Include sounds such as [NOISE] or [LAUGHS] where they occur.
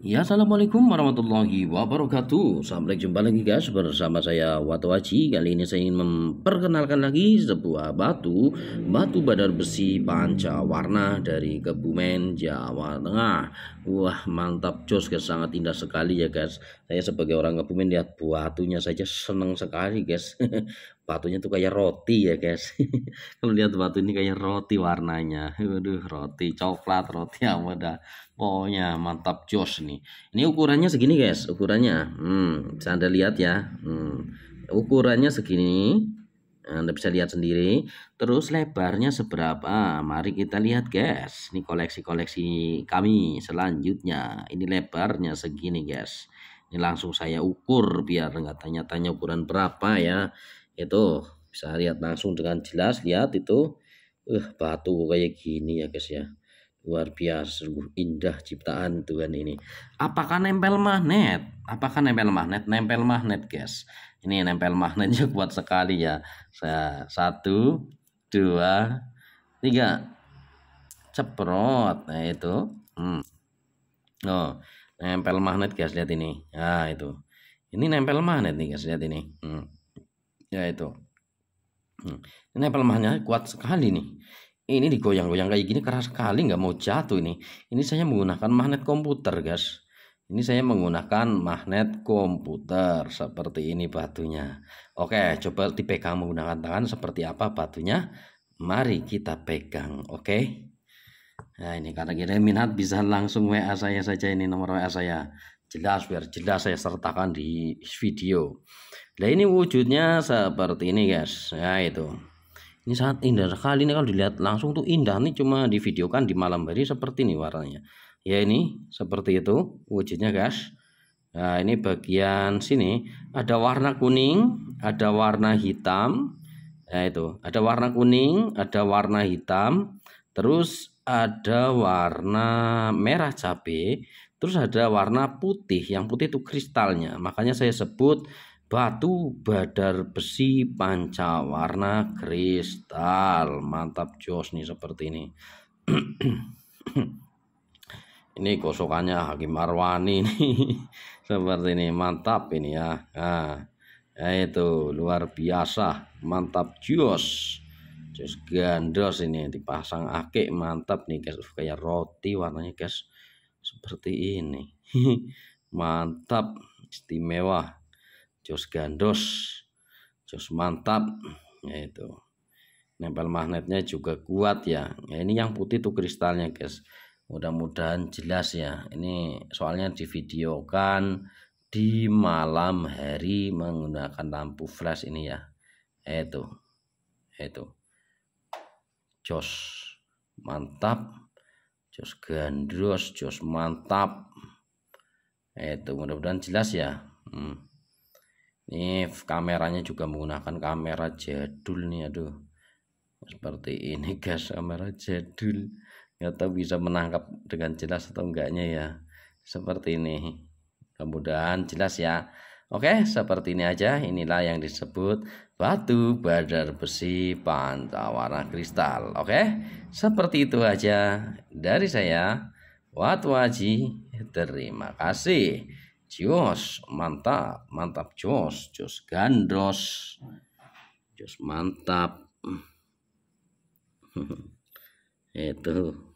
Ya, Assalamualaikum warahmatullahi wabarakatuh. Sampai jumpa lagi guys bersama saya Wato Aji Kali ini saya ingin memperkenalkan lagi sebuah batu, batu badar besi panca warna dari Kebumen, Jawa Tengah. Wah, mantap jos guys, sangat indah sekali ya guys. Saya sebagai orang Kebumen lihat batunya saja seneng sekali guys. [LAUGHS] batunya tuh kayak roti ya guys [LAUGHS] kalau lihat batu ini kayak roti warnanya waduh roti coklat roti apa dah pokoknya mantap jos nih ini ukurannya segini guys ukurannya hmm, bisa anda lihat ya hmm, ukurannya segini anda bisa lihat sendiri terus lebarnya seberapa mari kita lihat guys ini koleksi-koleksi kami selanjutnya ini lebarnya segini guys ini langsung saya ukur biar nggak tanya-tanya ukuran berapa ya itu bisa lihat langsung dengan jelas lihat itu eh batu kayak gini ya guys ya luar biasa sungguh indah ciptaan Tuhan ini apakah nempel magnet apakah nempel magnet nempel magnet guys ini nempel magnetnya [LAUGHS] kuat sekali ya saya satu dua tiga ceprot nah itu hmm. oh nempel magnet guys lihat ini nah itu ini nempel magnet nih guys lihat ini hmm ya itu hmm. ini pelemahannya kuat sekali nih ini digoyang-goyang kayak gini keras sekali nggak mau jatuh ini ini saya menggunakan magnet komputer guys ini saya menggunakan magnet komputer seperti ini batunya oke coba dipegang menggunakan tangan seperti apa batunya mari kita pegang oke nah ini karena kita minat bisa langsung WA saya saja ini nomor WA saya jelas biar jelas saya sertakan di video Nah ini wujudnya seperti ini guys. Ya itu. Ini sangat indah sekali ini kalau dilihat langsung tuh indah nih cuma di video kan di malam hari seperti ini warnanya. Ya ini seperti itu wujudnya guys. Nah ini bagian sini ada warna kuning, ada warna hitam. Ya itu ada warna kuning, ada warna hitam, terus ada warna merah cabai, terus ada warna putih. Yang putih itu kristalnya. Makanya saya sebut batu badar besi warna kristal mantap jos nih seperti ini [CLEARS THROAT] ini gosokannya Hakim Marwani nih [LAUGHS] seperti ini mantap ini ya nah ya itu luar biasa mantap jos jos gandos ini dipasang akik mantap nih guys kayak roti warnanya guys seperti ini [LAUGHS] mantap istimewa jos gandos, jos mantap, ya itu. Nempel magnetnya juga kuat ya. ya ini yang putih tuh kristalnya, guys. Mudah-mudahan jelas ya. Ini soalnya di video kan di malam hari menggunakan lampu flash ini ya. ya itu. Ya itu. Jos mantap. Jos gandros, jos mantap. Itu mudah-mudahan jelas ya. Hmm. Ini kameranya juga menggunakan kamera jadul nih aduh. Seperti ini guys [LAUGHS] kamera jadul. Nggak tahu bisa menangkap dengan jelas atau enggaknya ya. Seperti ini. kemudahan jelas ya. Oke, seperti ini aja. Inilah yang disebut batu badar besi warna kristal. Oke, seperti itu aja dari saya. Watwaji, terima kasih. Jos, mantap, mantap Jos, Jos gandros. Jos mantap. [LAUGHS] Itu.